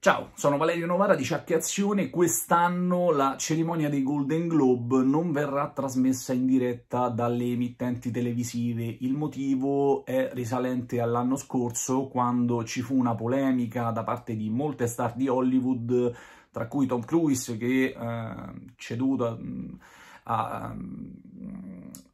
Ciao, sono Valerio Novara di Sciacchiazione. Quest'anno la cerimonia dei Golden Globe non verrà trasmessa in diretta dalle emittenti televisive. Il motivo è risalente all'anno scorso, quando ci fu una polemica da parte di molte star di Hollywood, tra cui Tom Cruise, che eh, ceduto a, a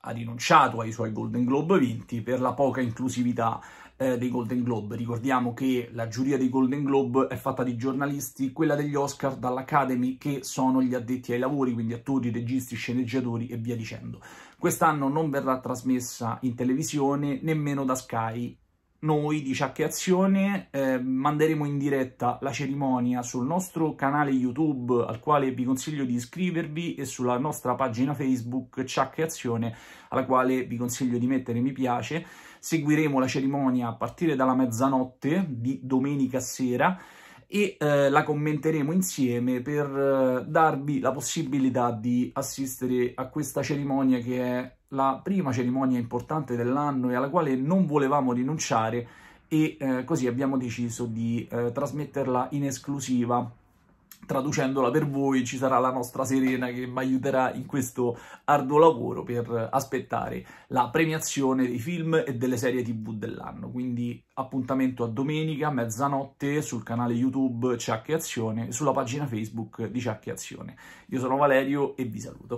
ha rinunciato ai suoi Golden Globe vinti per la poca inclusività eh, dei Golden Globe. Ricordiamo che la giuria dei Golden Globe è fatta di giornalisti, quella degli Oscar dall'Academy, che sono gli addetti ai lavori, quindi attori, registi, sceneggiatori e via dicendo. Quest'anno non verrà trasmessa in televisione nemmeno da Sky noi di Ciaccheazione eh, manderemo in diretta la cerimonia sul nostro canale YouTube al quale vi consiglio di iscrivervi e sulla nostra pagina Facebook Ciacche Azione alla quale vi consiglio di mettere mi piace. Seguiremo la cerimonia a partire dalla mezzanotte di domenica sera e eh, la commenteremo insieme per eh, darvi la possibilità di assistere a questa cerimonia che è la prima cerimonia importante dell'anno e alla quale non volevamo rinunciare e eh, così abbiamo deciso di eh, trasmetterla in esclusiva traducendola per voi ci sarà la nostra Serena che mi aiuterà in questo arduo lavoro per aspettare la premiazione dei film e delle serie tv dell'anno. Quindi appuntamento a domenica, mezzanotte, sul canale YouTube Ciacche Azione e sulla pagina Facebook di Ciacche Azione. Io sono Valerio e vi saluto.